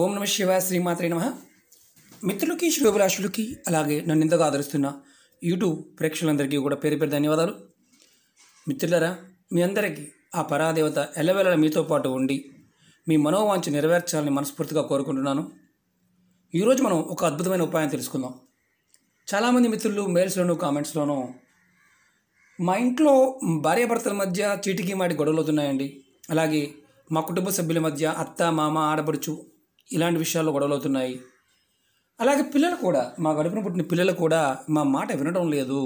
ఓం నమ శివ శ్రీమాత్రే నమ మిత్రులకి శుభభిలాషులకి అలాగే నన్ను ఇంతగా ఆదరిస్తున్న యూట్యూబ్ ప్రేక్షకులందరికీ కూడా పేరు పేరు ధన్యవాదాలు మిత్రులరా మీ అందరికీ ఆ పరాదేవత ఎల్లవేళ మీతో పాటు ఉండి మీ మనోవాంచ నెరవేర్చాలని మనస్ఫూర్తిగా కోరుకుంటున్నాను ఈరోజు మనం ఒక అద్భుతమైన ఉపాయం తెలుసుకుందాం చాలామంది మిత్రులు మెయిల్స్లోను కామెంట్స్లోనూ మా ఇంట్లో భార్యాభర్తల మధ్య చీటికి మాటి గొడవలు అవుతున్నాయండి అలాగే మా కుటుంబ సభ్యుల మధ్య అత్త మామ ఆడపడుచు ఇలాంటి విషయాల్లో గొడవలు అవుతున్నాయి అలాగే పిల్లలు కూడా మా గడుపున పుట్టిన పిల్లలు కూడా మా మాట వినడం లేదు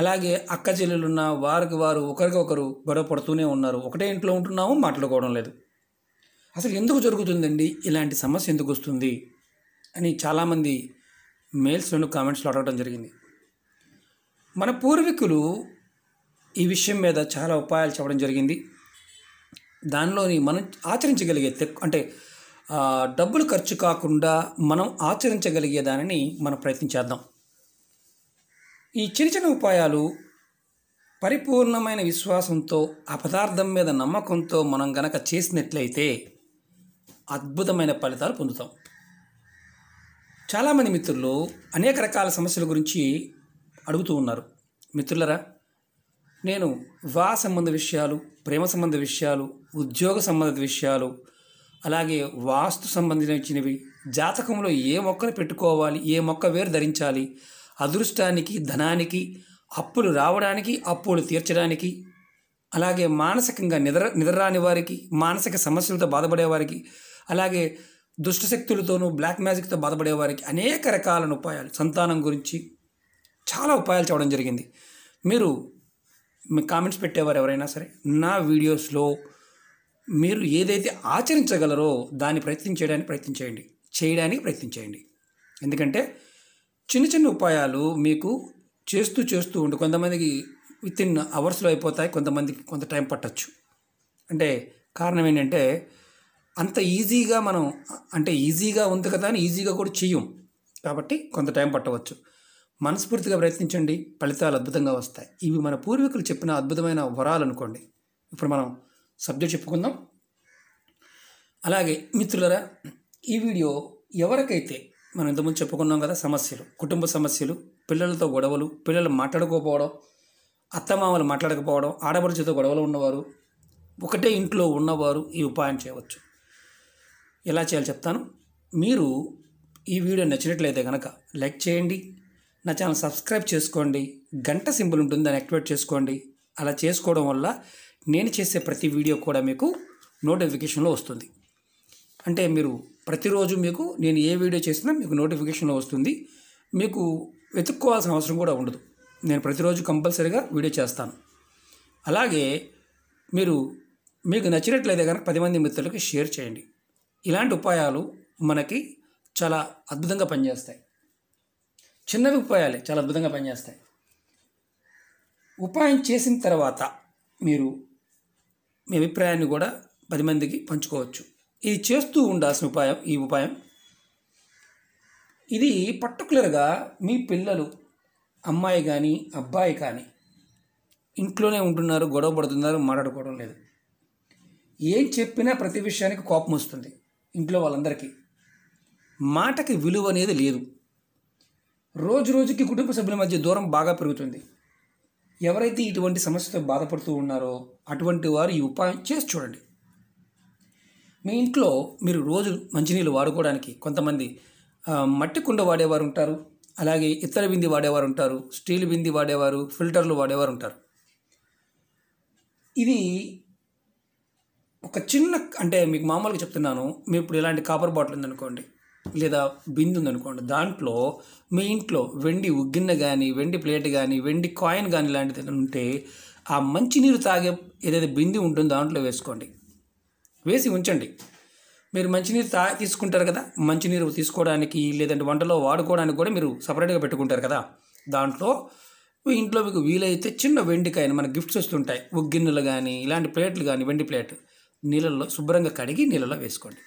అలాగే అక్క చెల్లెలున్న వారికి వారు ఒకరికి ఒకరు గొడవ పడుతూనే ఉన్నారు ఒకటే ఇంట్లో ఉంటున్నాము మాట్లాడుకోవడం లేదు అసలు ఎందుకు జరుగుతుందండి ఇలాంటి సమస్య ఎందుకు వస్తుంది అని చాలామంది మెయిల్స్ రెండు కామెంట్స్లో అడగడం జరిగింది మన పూర్వీకులు ఈ విషయం మీద చాలా ఉపాయాలు చెప్పడం జరిగింది దానిలోని మనం ఆచరించగలిగే అంటే డబ్బులు ఖర్చు కాకుండా మనం ఆచరించగలిగేదానిని మనం ప్రయత్నించేద్దాం ఈ చిన్న చిన్న ఉపాయాలు పరిపూర్ణమైన విశ్వాసంతో ఆ పదార్థం మీద నమ్మకంతో మనం గనక చేసినట్లయితే అద్భుతమైన ఫలితాలు పొందుతాం చాలామంది మిత్రులు అనేక రకాల సమస్యల గురించి అడుగుతూ ఉన్నారు మిత్రులరా నేను వివాహ సంబంధ విషయాలు ప్రేమ సంబంధ విషయాలు ఉద్యోగ సంబంధిత విషయాలు అలాగే వాస్తు సంబంధించినవి జాతకంలో ఏ మొక్కలు పెట్టుకోవాలి ఏ మొక్క వేరు ధరించాలి అదృష్టానికి ధనానికి అప్పులు రావడానికి అప్పులు తీర్చడానికి అలాగే మానసికంగా నిద్ర నిద్రరాని వారికి మానసిక సమస్యలతో బాధపడేవారికి అలాగే దుష్టశక్తులతోనూ బ్లాక్ మ్యాజిక్తో బాధపడేవారికి అనేక రకాల ఉపాయాలు సంతానం గురించి చాలా ఉపాయాలు చెప్పడం జరిగింది మీరు మీ కామెంట్స్ పెట్టేవారు ఎవరైనా సరే నా వీడియోస్లో మీరు ఏదైతే ఆచరించగలరో దాన్ని ప్రయత్నం చేయడానికి ప్రయత్నం చేయండి చేయడానికి ప్రయత్నం చేయండి ఎందుకంటే చిన్న చిన్న ఉపాయాలు మీకు చేస్తూ చేస్తూ ఉండి కొంతమందికి విత్ ఇన్ అవర్స్లో అయిపోతాయి కొంతమందికి కొంత టైం పట్టచ్చు అంటే కారణం ఏంటంటే అంత ఈజీగా మనం అంటే ఈజీగా ఉంది కదా అని ఈజీగా కూడా చెయ్యం కాబట్టి కొంత టైం పట్టవచ్చు మనస్ఫూర్తిగా ప్రయత్నించండి ఫలితాలు అద్భుతంగా వస్తాయి ఇవి మన పూర్వీకులు చెప్పిన అద్భుతమైన వరాలు అనుకోండి ఇప్పుడు మనం సబ్జెక్ట్ చెప్పుకుందాం అలాగే మిత్రులరా ఈ వీడియో ఎవరికైతే మనం ఇంతకుముందు చెప్పుకున్నాం కదా సమస్యలు కుటుంబ సమస్యలు పిల్లలతో గొడవలు పిల్లలు మాట్లాడుకోకపోవడం అత్తమామలు మాట్లాడకపోవడం ఆడపడుచుతో గొడవలు ఉన్నవారు ఒకటే ఇంట్లో ఉన్నవారు ఈ ఉపాయం చేయవచ్చు ఎలా చేయాలో చెప్తాను మీరు ఈ వీడియో నచ్చినట్లయితే కనుక లైక్ చేయండి నా ఛానల్ సబ్స్క్రైబ్ చేసుకోండి గంట సింపుల్ ఉంటుంది దాన్ని యాక్టివేట్ చేసుకోండి అలా చేసుకోవడం వల్ల నేను చేసే ప్రతి వీడియో కూడా మీకు నోటిఫికేషన్లో వస్తుంది అంటే మీరు ప్రతిరోజు మీకు నేను ఏ వీడియో చేసినా మీకు నోటిఫికేషన్లో వస్తుంది మీకు వెతుక్కోవాల్సిన అవసరం కూడా ఉండదు నేను ప్రతిరోజు కంపల్సరీగా వీడియో చేస్తాను అలాగే మీరు మీకు నచ్చినట్లయితే కనుక పది మంది మిత్రులకి షేర్ చేయండి ఇలాంటి ఉపాయాలు మనకి చాలా అద్భుతంగా పనిచేస్తాయి చిన్నవి ఉపాయాలే చాలా అద్భుతంగా పనిచేస్తాయి ఉపాయం చేసిన తర్వాత మీరు మీ అభిప్రాయాన్ని కూడా పది మందికి పంచుకోవచ్చు ఇది చేస్తూ ఉండాల్సిన ఉపాయం ఈ ఉపాయం ఇది పర్టికులర్గా మీ పిల్లలు అమ్మాయి కానీ అబ్బాయి కానీ ఇంట్లోనే ఉంటున్నారు గొడవ పడుతున్నారు మాట్లాడుకోవడం లేదు ఏం చెప్పినా ప్రతి విషయానికి కోపం వస్తుంది ఇంట్లో వాళ్ళందరికీ మాటకి విలువ అనేది లేదు రోజు రోజుకి కుటుంబ సభ్యుల మధ్య దూరం బాగా పెరుగుతుంది ఎవరైతే ఇటువంటి సమస్యతో బాధపడుతూ ఉన్నారో అటువంటి వారు ఈ ఉపాయం చేసి చూడండి మీ ఇంట్లో మీరు రోజు మంచినీళ్ళు వాడుకోవడానికి కొంతమంది మట్టి కుండ వాడేవారు ఉంటారు అలాగే ఇత్తడి బింది వాడేవారు ఉంటారు స్టీల్ బింది వాడేవారు ఫిల్టర్లు వాడేవారు ఉంటారు ఇది ఒక చిన్న అంటే మీకు మామూలుగా చెప్తున్నాను మీ ఇప్పుడు ఇలాంటి కాపర్ బాటిల్ ఉందనుకోండి లేదా బిందు ఉందనుకోండి దాంట్లో మీ ఇంట్లో వెండి ఉగ్గిన్న కానీ వెండి ప్లేట్ కానీ వెండి కాయిన్ కానీ లాంటిది ఉంటే ఆ మంచినీరు తాగే ఏదైతే బిందు ఉంటుందో దాంట్లో వేసుకోండి వేసి ఉంచండి మీరు మంచినీరు తా తీసుకుంటారు కదా మంచినీరు తీసుకోవడానికి లేదంటే వంటలో వాడుకోవడానికి కూడా మీరు సపరేట్గా పెట్టుకుంటారు కదా దాంట్లో మీ ఇంట్లో మీకు వీలైతే చిన్న వెండికాయని మన గిఫ్ట్స్ వస్తుంటాయి ఉగ్గిన్నెలు కానీ ఇలాంటి ప్లేట్లు కానీ వెండి ప్లేట్ నీళ్ళల్లో శుభ్రంగా కడిగి నీళ్ళలో వేసుకోండి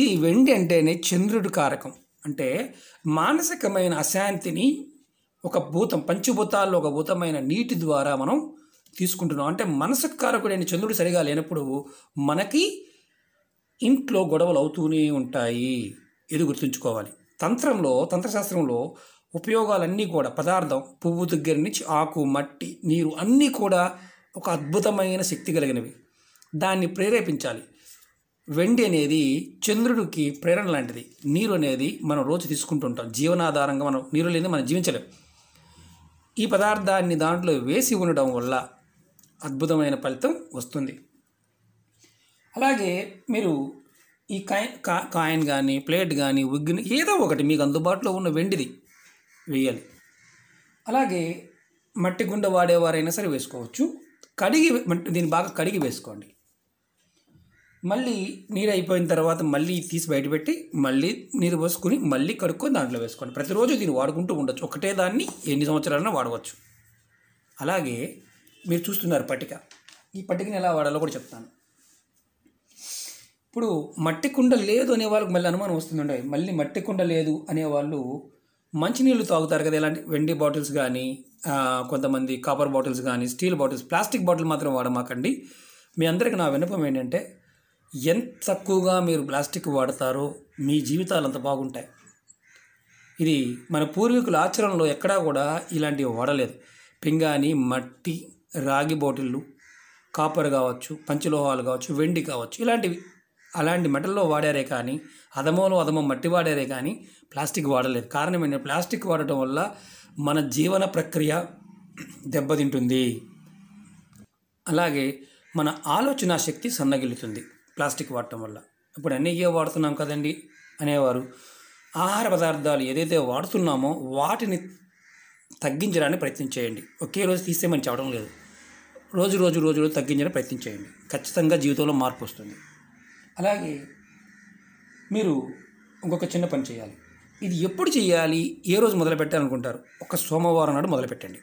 ఈ వెండి అంటేనే చంద్రుడి కారకం అంటే మానసికమైన అశాంతిని ఒక భూతం పంచభూతాల్లో ఒక భూతమైన నీటి ద్వారా మనం తీసుకుంటున్నాం అంటే మనసుకు కారకుడైన చంద్రుడు సరిగా లేనప్పుడు మనకి ఇంట్లో గొడవలు అవుతూనే ఉంటాయి ఇది గుర్తుంచుకోవాలి తంత్రంలో తంత్రశాస్త్రంలో ఉపయోగాలన్నీ కూడా పదార్థం పువ్వు దగ్గర నుంచి ఆకు మట్టి నీరు అన్నీ కూడా ఒక అద్భుతమైన శక్తి కలిగినవి దాన్ని ప్రేరేపించాలి వెండి అనేది చంద్రుడికి ప్రేరణ లాంటిది నీరు అనేది మనం రోజు తీసుకుంటుంటాం జీవనాధారంగా మనం నీరు లేని మనం జీవించలేం ఈ పదార్థాన్ని దాంట్లో వేసి ఉండడం వల్ల అద్భుతమైన ఫలితం వస్తుంది అలాగే మీరు ఈ కాయిన్ కా కాయిన్ కానీ ప్లేట్ కానీ ఉగ్గిన ఏదో ఒకటి మీకు అందుబాటులో ఉన్న వెండిది వేయాలి అలాగే మట్టి గుండె వాడేవారైనా సరే వేసుకోవచ్చు కడిగి దీన్ని బాగా కడిగి వేసుకోండి మళ్ళీ నీరు అయిపోయిన తర్వాత మళ్ళీ తీసి బయటపెట్టి మళ్ళీ నీరు పోసుకుని మళ్ళీ కడుక్కొని దాంట్లో వేసుకోండి ప్రతిరోజు దీన్ని వాడుకుంటూ ఉండొచ్చు ఒకటే దాన్ని ఎన్ని సంవత్సరాలైనా వాడవచ్చు అలాగే మీరు చూస్తున్నారు పట్టిక ఈ పట్టికని ఎలా వాడాలో కూడా చెప్తాను ఇప్పుడు మట్టి కుండ లేదు అనే వాళ్ళకి మళ్ళీ అనుమానం వస్తుందండి మళ్ళీ మట్టి కుండ లేదు అనే వాళ్ళు మంచినీళ్ళు తాగుతారు కదా ఇలాంటి వెండి బాటిల్స్ కానీ కొంతమంది కాపర్ బాటిల్స్ కానీ స్టీల్ బాటిల్స్ ప్లాస్టిక్ బాటిల్ మాత్రం వాడమాకండి మీ అందరికీ నా విన్నపం ఏంటంటే ఎంత తక్కువగా మీరు ప్లాస్టిక్ వాడతారో మీ జీవితాలు అంత బాగుంటాయి ఇది మన పూర్వీకుల ఆచరణలో ఎక్కడా కూడా ఇలాంటివి వాడలేదు పింగాని మట్టి రాగి బాటిళ్ళు కాపర్ కావచ్చు పంచలోహాలు కావచ్చు వెండి కావచ్చు ఇలాంటివి అలాంటి మెటల్లో వాడారే కానీ అదమోలో అదమో మట్టి వాడారే కానీ ప్లాస్టిక్ వాడలేదు కారణం ఏంటంటే ప్లాస్టిక్ వాడటం వల్ల మన జీవన ప్రక్రియ దెబ్బతింటుంది అలాగే మన ఆలోచన శక్తి సన్నగిల్లుతుంది ప్లాస్టిక్ వాడటం వల్ల ఇప్పుడు అన్నయ్యే వాడుతున్నాం కదండి అనేవారు ఆహార పదార్థాలు ఏదైతే వాడుతున్నామో వాటిని తగ్గించడానికి ప్రయత్నం చేయండి ఒకే రోజు తీస్తే మంచి చెప్పడం లేదు రోజు రోజు రోజు రోజు తగ్గించడానికి ప్రయత్నం చేయండి ఖచ్చితంగా జీవితంలో మార్పు వస్తుంది అలాగే మీరు ఇంకొక చిన్న పని చేయాలి ఇది ఎప్పుడు చేయాలి ఏ రోజు మొదలు పెట్టాలనుకుంటారు ఒక సోమవారం నాడు మొదలు పెట్టండి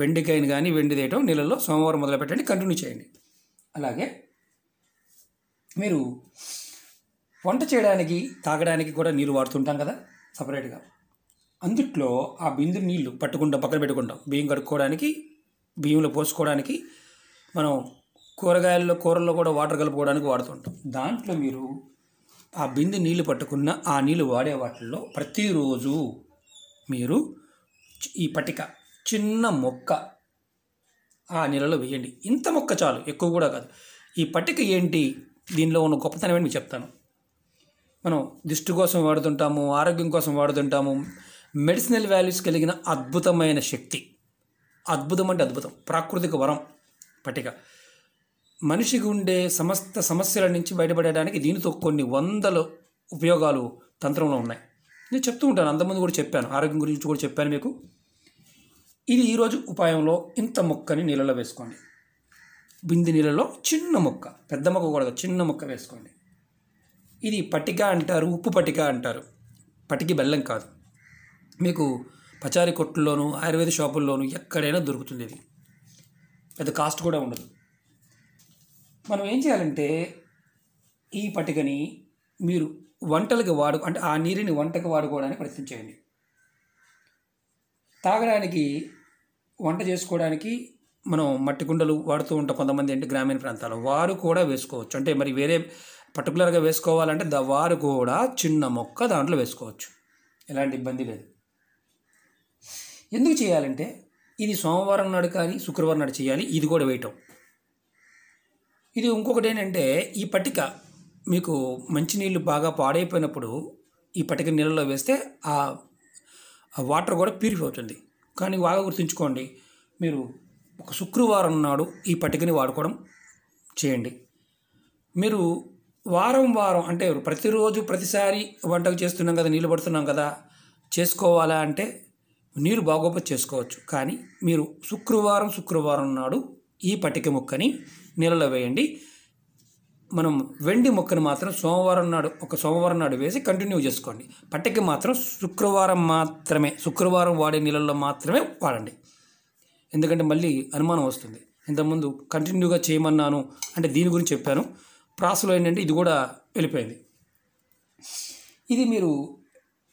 వెండికాయని కానీ వెండి తీయటం నీళ్ళల్లో సోమవారం మొదలు పెట్టండి కంటిన్యూ చేయండి అలాగే మీరు వంట చేయడానికి తాగడానికి కూడా నీరు వాడుతుంటాం కదా సపరేట్గా అందుట్లో ఆ బిందు నీళ్ళు పట్టుకుంటాం పక్కన పెట్టుకుంటాం బియ్యం కడుక్కోవడానికి బియ్యంలో పోసుకోవడానికి మనం కూరగాయల్లో కూరల్లో కూడా వాటర్ కలుపుకోవడానికి వాడుతుంటాం దాంట్లో మీరు ఆ బిందు నీళ్ళు పట్టుకున్న ఆ నీళ్ళు వాడే వాటిల్లో ప్రతిరోజు మీరు ఈ పట్టిక చిన్న మొక్క ఆ నీళ్ళలో వేయండి ఇంత మొక్క చాలు ఎక్కువ కూడా కాదు ఈ పట్టిక ఏంటి దీనిలో ఉన్న గొప్పతనం ఏంటి మీకు చెప్తాను మనం దిష్టి కోసం వాడుతుంటాము ఆరోగ్యం కోసం వాడుతుంటాము మెడిసినల్ వాల్యూస్ కలిగిన అద్భుతమైన శక్తి అద్భుతం అంటే అద్భుతం ప్రాకృతిక వరం పట్టిక మనిషికి ఉండే సమస్త సమస్యల నుంచి బయటపడడానికి దీనితో కొన్ని వందల ఉపయోగాలు తంత్రంలో ఉన్నాయి నేను చెప్తూ ఉంటాను అంతకుముందు కూడా చెప్పాను ఆరోగ్యం గురించి కూడా చెప్పాను మీకు ఇది ఈరోజు ఉపాయంలో ఇంత మొక్కని నీళ్ళలో వేసుకోండి బింది నీళ్ళలో చిన్న ముక్క పెద్ద ముక్క కూడా చిన్న ముక్క వేసుకోండి ఇది పట్టిక అంటారు ఉప్పు పట్టిక అంటారు పటికి బెల్లం కాదు మీకు పచారీ కొట్టుల్లోను ఆయుర్వేద షాపుల్లోనూ ఎక్కడైనా దొరుకుతుంది ఇది పెద్ద కాస్ట్ కూడా ఉండదు మనం ఏం చేయాలంటే ఈ పటికని మీరు వంటలకు వాడు అంటే ఆ నీరుని వంటకు వాడుకోవడానికి ప్రయత్నం చేయండి తాగడానికి వంట చేసుకోవడానికి మనం మట్టి కుండలు వాడుతూ ఉంటాం కొంతమంది ఏంటి గ్రామీణ ప్రాంతాలు వారు కూడా వేసుకోవచ్చు అంటే మరి వేరే పర్టికులర్గా వేసుకోవాలంటే ద వారు కూడా చిన్న మొక్క దాంట్లో వేసుకోవచ్చు ఎలాంటి ఇబ్బంది లేదు ఎందుకు చేయాలంటే ఇది సోమవారం నాడు కానీ శుక్రవారం నాడు చేయాలి ఇది కూడా వేయటం ఇది ఇంకొకటి ఏంటంటే ఈ పట్టిక మీకు మంచినీళ్ళు బాగా పాడైపోయినప్పుడు ఈ పట్టిక నీళ్ళలో వేస్తే ఆ వాటర్ కూడా ప్యూరిఫై అవుతుంది కానీ బాగా గుర్తుంచుకోండి మీరు ఒక శుక్రవారం నాడు ఈ పట్టికని వాడుకోవడం చేయండి మీరు వారం వారం అంటే ప్రతిరోజు ప్రతిసారి వంటకు చేస్తున్నాం కదా నీళ్ళు పడుతున్నాం కదా చేసుకోవాలా అంటే నీరు బాగోపతి చేసుకోవచ్చు కానీ మీరు శుక్రవారం శుక్రవారం నాడు ఈ పటిక ముక్కని నీళ్ళలో వేయండి మనం వెండి ముక్కను మాత్రం సోమవారం నాడు ఒక సోమవారం నాడు వేసి కంటిన్యూ చేసుకోండి పట్టిక మాత్రం శుక్రవారం మాత్రమే శుక్రవారం వాడే నీళ్ళల్లో మాత్రమే వాడండి ఎందుకంటే మళ్ళీ అనుమానం వస్తుంది ఇంతకుముందు కంటిన్యూగా చేయమన్నాను అంటే దీని గురించి చెప్పాను ప్రాసెస్లో ఏంటంటే ఇది కూడా వెళ్ళిపోయింది ఇది మీరు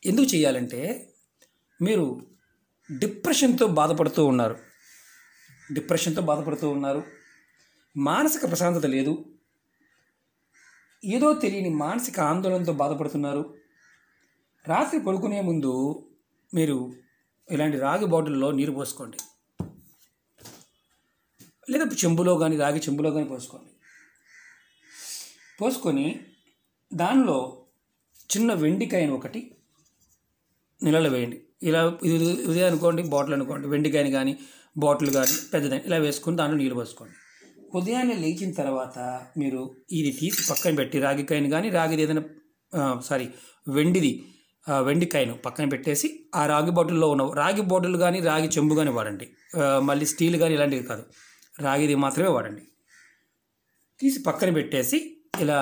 ఎందుకు చేయాలంటే మీరు డిప్రెషన్తో బాధపడుతూ ఉన్నారు డిప్రెషన్తో బాధపడుతూ ఉన్నారు మానసిక ప్రశాంతత లేదు ఏదో తెలియని మానసిక ఆందోళనతో బాధపడుతున్నారు రాత్రి పడుకునే ముందు మీరు ఇలాంటి రాగి బాటిల్లో నీరు పోసుకోండి లేదా చెంబులో కానీ రాగి చెంబులో కానీ పోసుకోండి పోసుకొని దానిలో చిన్న వెండికాయను ఒకటి నీళ్ళలో వేయండి ఇలా ఇది ఇదే అనుకోండి బాటిల్ అనుకోండి వెండికాయని కానీ బాటిల్ కానీ పెద్దదని ఇలా వేసుకుని దాంట్లో నీళ్ళు పోసుకోండి ఉదయాన్నే లేచిన తర్వాత మీరు ఇది తీసి పక్కన పెట్టి రాగికాయను కానీ రాగిది ఏదైనా సారీ వెండిది వెండికాయను పక్కన పెట్టేసి ఆ రాగి బాటిల్లో ఉన్న రాగి బాటిల్ కానీ రాగి చెంబు కానీ వాడండి మళ్ళీ స్టీల్ కానీ ఇలాంటివి కాదు రాగిది మాత్రమే వాడండి తీసి పక్కన పెట్టేసి ఇలా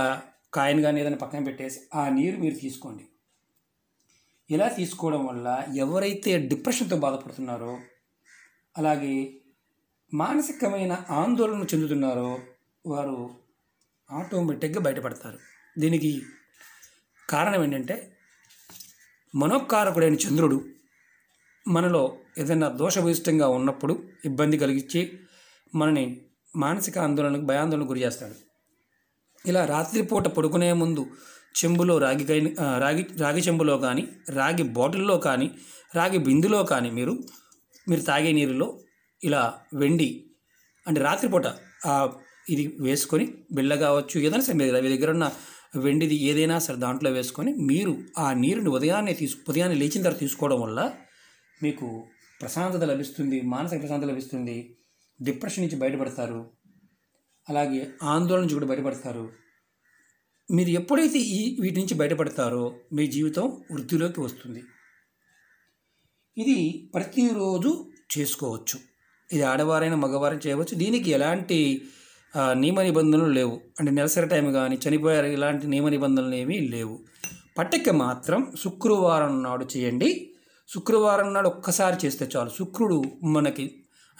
కాయను కానీ ఏదైనా పక్కన పెట్టేసి ఆ నీరు మీరు తీసుకోండి ఇలా తీసుకోవడం వల్ల ఎవరైతే డిప్రెషన్తో బాధపడుతున్నారో అలాగే మానసికమైన ఆందోళన చెందుతున్నారో వారు ఆటోమేటిక్గా బయటపడతారు దీనికి కారణం ఏంటంటే మనోకారకుడైన చంద్రుడు మనలో ఏదైనా దోషభూయిష్టంగా ఉన్నప్పుడు ఇబ్బంది కలిగించి మనని మానసిక ఆందోళనకు భయాందోళనకు గురి చేస్తాడు ఇలా రాత్రిపూట పడుకునే ముందు చెంబులో రాగి రాగి రాగి చెంబులో కానీ రాగి బాటిల్లో కానీ రాగి బిందులో కానీ మీరు మీరు తాగే నీరులో ఇలా వెండి అంటే రాత్రిపూట ఇది వేసుకొని బిళ్ళ కావచ్చు ఏదైనా సరే మీ దగ్గర ఉన్న వెండిది ఏదైనా సరే దాంట్లో వేసుకొని మీరు ఆ నీరుని ఉదయాన్నే తీసు ఉదయాన్నే లేచిన తర్వాత తీసుకోవడం వల్ల మీకు ప్రశాంతత లభిస్తుంది మానసిక ప్రశాంతత లభిస్తుంది డిప్రెషన్ నుంచి బయటపడతారు అలాగే ఆందోళన నుంచి కూడా బయటపడతారు మీరు ఎప్పుడైతే ఈ వీటి నుంచి బయటపడతారో మీ జీవితం వృద్ధిలోకి వస్తుంది ఇది ప్రతిరోజు చేసుకోవచ్చు ఇది ఆడవారైనా మగవారైనా చేయవచ్చు దీనికి ఎలాంటి నియమ నిబంధనలు లేవు అంటే నెలసరి టైం కానీ చనిపోయారు ఇలాంటి నియమ నిబంధనలు ఏమీ లేవు పట్టిక మాత్రం శుక్రవారం నాడు చేయండి శుక్రవారం నాడు ఒక్కసారి చేస్తే చాలు శుక్రుడు మనకి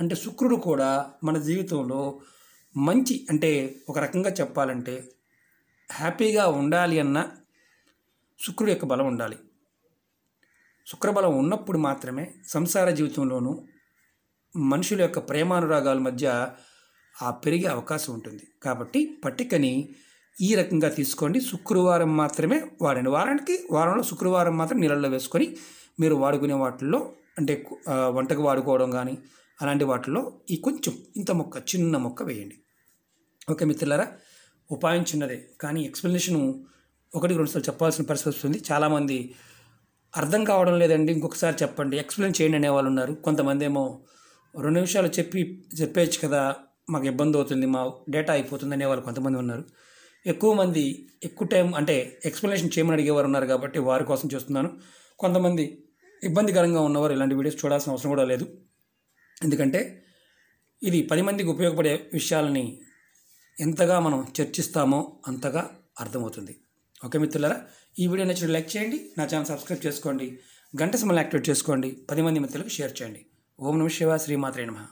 అంటే శుక్రుడు కూడా మన జీవితంలో మంచి అంటే ఒక రకంగా చెప్పాలంటే హ్యాపీగా ఉండాలి అన్న శుక్రుడు యొక్క బలం ఉండాలి శుక్రబలం ఉన్నప్పుడు మాత్రమే సంసార జీవితంలోనూ మనుషుల యొక్క ప్రేమానురాగాల మధ్య ఆ పెరిగే అవకాశం ఉంటుంది కాబట్టి పట్టికని ఈ రకంగా తీసుకోండి శుక్రవారం మాత్రమే వాడండి వారానికి వారంలో శుక్రవారం మాత్రం నీళ్ళల్లో వేసుకొని మీరు వాడుకునే వాటిల్లో అంటే వంటకు వాడుకోవడం కానీ అలాంటి వాటిలో ఈ కొంచెం ఇంత మొక్క చిన్న మొక్క వేయండి ఓకే మిత్రులారా ఉపాయం చిన్నదే కానీ ఎక్స్ప్లెనేషను ఒకటి రెండుసార్లు చెప్పాల్సిన పరిస్థితి వస్తుంది చాలామంది అర్థం కావడం లేదండి ఇంకొకసారి చెప్పండి ఎక్స్ప్లెయిన్ చేయండి అనేవాళ్ళు ఉన్నారు కొంతమంది ఏమో రెండు నిమిషాలు చెప్పి చెప్పేయచ్చు కదా మాకు ఇబ్బంది అవుతుంది మా డేటా అయిపోతుంది అనేవాళ్ళు కొంతమంది ఉన్నారు ఎక్కువ మంది ఎక్కువ టైం అంటే ఎక్స్ప్లెనేషన్ చేయమని అడిగేవారు ఉన్నారు కాబట్టి వారి కోసం చూస్తున్నాను కొంతమంది ఇబ్బందికరంగా ఉన్నవారు ఇలాంటి వీడియోస్ చూడాల్సిన అవసరం కూడా లేదు ఎందుకంటే ఇది పది మందికి ఉపయోగపడే విషయాలని ఎంతగా మనం చర్చిస్తామో అంతగా అర్థమవుతుంది ఓకే మిత్రులారా ఈ వీడియో నచ్చిన లైక్ చేయండి నా ఛానల్ సబ్స్క్రైబ్ చేసుకోండి గంట సమయం యాక్టివేట్ చేసుకోండి పది మంది మిత్రులకు షేర్ చేయండి ఓం నమ శివ శ్రీమాత్రే నమ